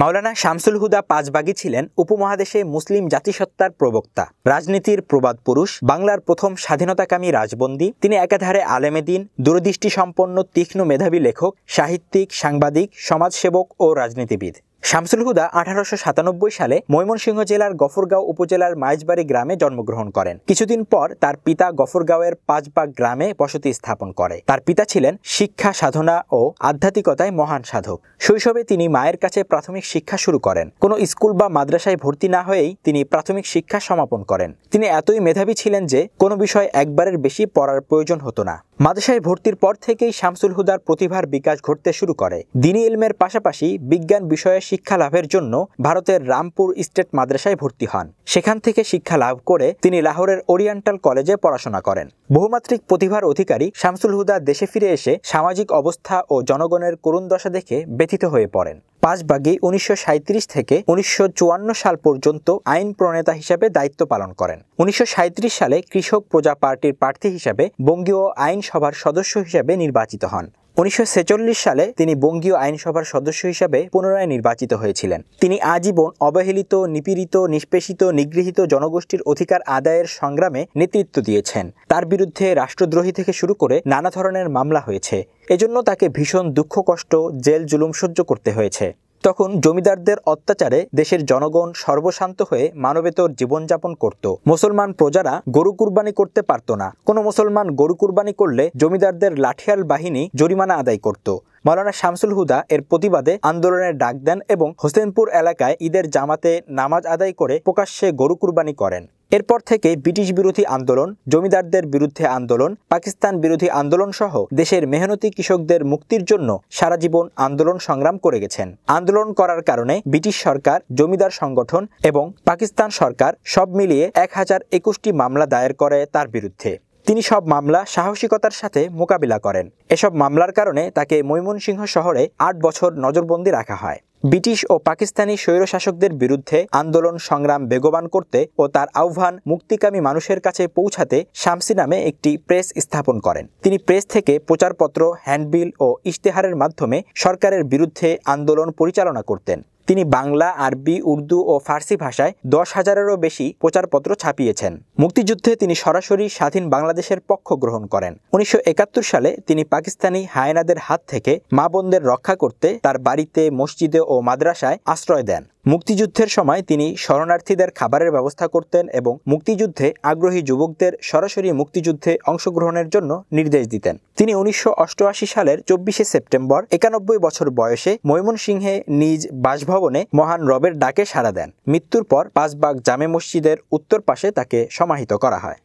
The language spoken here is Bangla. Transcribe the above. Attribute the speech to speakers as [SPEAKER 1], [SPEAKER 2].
[SPEAKER 1] মাওলানা শামসুল হুদা পাঁচবাগি ছিলেন উপমহাদেশে মুসলিম জাতিসত্তার প্রবক্তা রাজনীতির প্রবাদ পুরুষ বাংলার প্রথম স্বাধীনতাকামী রাজবন্দী তিনি একাধারে আলেমেদিন দূরদৃষ্টি সম্পন্ন তীক্ষ্ণ মেধাবী লেখক সাহিত্যিক সাংবাদিক সমাজসেবক ও রাজনীতিবিদ শামসুল হুদা আঠারোশো সালে ময়মনসিংহ জেলার গফরগাঁও উপজেলার মাইজবাড়ি গ্রামে জন্মগ্রহণ করেন কিছুদিন পর তার পিতা গফরগাঁওয়ের পাঁচবাগ গ্রামে বসতি স্থাপন করে তার পিতা ছিলেন শিক্ষা সাধনা ও আধ্যাত্মিকতায় মহান সাধক শৈশবে তিনি মায়ের কাছে প্রাথমিক শিক্ষা শুরু করেন কোনো স্কুল বা মাদ্রাসায় ভর্তি না হয়েই তিনি প্রাথমিক শিক্ষা সমাপন করেন তিনি এতই মেধাবী ছিলেন যে কোনো বিষয় একবারের বেশি পড়ার প্রয়োজন হতো না মাদ্রাসায় ভর্তির পর থেকেই শামসুল হুদার প্রতিভার বিকাশ ঘটতে শুরু করে দিনী ইলমের পাশাপাশি বিজ্ঞান বিষয়ে শিক্ষা লাভের জন্য ভারতের রামপুর স্টেট মাদ্রাসায় ভর্তি হন সেখান থেকে শিক্ষা লাভ করে তিনি লাহোরের ওরিয়েন্টাল কলেজে পড়াশোনা করেন বহুমাত্রিক প্রতিভার অধিকারী শামসুল হুদা দেশে ফিরে এসে সামাজিক অবস্থা ও জনগণের করুণ দশা দেখে ব্যথিত হয়ে পড়েন পাঁচবাগি উনিশশো থেকে উনিশশো সাল পর্যন্ত আইন প্রণেতা হিসাবে দায়িত্ব পালন করেন উনিশশো সালে কৃষক প্রজা পার্টির প্রার্থী হিসাবে বঙ্গীয় আইন আইনসভার সদস্য হিসেবে নির্বাচিত হন উনিশশো সালে তিনি বঙ্গীয় আইনসভার সদস্য হিসাবে পুনরায় নির্বাচিত হয়েছিলেন তিনি আজীবন অবহেলিত নিপীড়িত নিষ্পেষিত নিগৃহীত জনগোষ্ঠীর অধিকার আদায়ের সংগ্রামে নেতৃত্ব দিয়েছেন তার বিরুদ্ধে রাষ্ট্রদ্রোহী থেকে শুরু করে নানা ধরনের মামলা হয়েছে এজন্য তাকে ভীষণ দুঃখ কষ্ট জেল জুলুম সহ্য করতে হয়েছে তখন জমিদারদের অত্যাচারে দেশের জনগণ সর্বশান্ত হয়ে মানবেতর জীবনযাপন করত মুসলমান প্রজারা গরু কুরবানি করতে পারত না কোনো মুসলমান গরু কুরবানি করলে জমিদারদের লাঠিয়াল বাহিনী জরিমানা আদায় করত মৌলানা শামসুল হুদা এর প্রতিবাদে আন্দোলনের ডাক দেন এবং হোসেনপুর এলাকায় ঈদের জামাতে নামাজ আদায় করে প্রকাশ্যে গরু কুরবানি করেন এরপর থেকে ব্রিটিশ বিরোধী আন্দোলন জমিদারদের বিরুদ্ধে আন্দোলন পাকিস্তান বিরোধী আন্দোলন সহ দেশের মেহনতি কৃষকদের মুক্তির জন্য সারা জীবন আন্দোলন সংগ্রাম করে গেছেন আন্দোলন করার কারণে ব্রিটিশ সরকার জমিদার সংগঠন এবং পাকিস্তান সরকার সব মিলিয়ে এক হাজার একুশটি মামলা দায়ের করে তার বিরুদ্ধে তিনি সব মামলা সাহসিকতার সাথে মোকাবিলা করেন এসব মামলার কারণে তাকে ময়মনসিংহ শহরে আট বছর নজরবন্দি রাখা হয় ব্রিটিশ ও পাকিস্তানি স্বৈরশাসকদের বিরুদ্ধে আন্দোলন সংগ্রাম বেগবান করতে ও তার আহ্বান মুক্তিকামী মানুষের কাছে পৌঁছাতে শামসি নামে একটি প্রেস স্থাপন করেন তিনি প্রেস থেকে প্রচারপত্র হ্যান্ডবিল ও ইশতেহারের মাধ্যমে সরকারের বিরুদ্ধে আন্দোলন পরিচালনা করতেন তিনি বাংলা আরবি উর্দু ও ফার্সি ভাষায় দশ হাজারেরও বেশি প্রচারপত্র ছাপিয়েছেন মুক্তিযুদ্ধে তিনি সরাসরি স্বাধীন বাংলাদেশের পক্ষ গ্রহণ করেন উনিশশো সালে তিনি পাকিস্তানি হায়নাদের হাত থেকে মা বোনদের রক্ষা করতে তার বাড়িতে মসজিদে ও মাদ্রাসায় আশ্রয় দেন মুক্তিযুদ্ধের সময় তিনি শরণার্থীদের খাবারের ব্যবস্থা করতেন এবং মুক্তিযুদ্ধে আগ্রহী যুবকদের সরাসরি মুক্তিযুদ্ধে অংশগ্রহণের জন্য নির্দেশ দিতেন তিনি উনিশশো সালের চব্বিশে সেপ্টেম্বর একানব্বই বছর বয়সে ময়মনসিংহে নিজ বাসভবনে মহান রবের ডাকে সাড়া দেন মৃত্যুর পর পাঁচবাগ জামে মসজিদের উত্তর পাশে তাকে সমাহিত করা হয়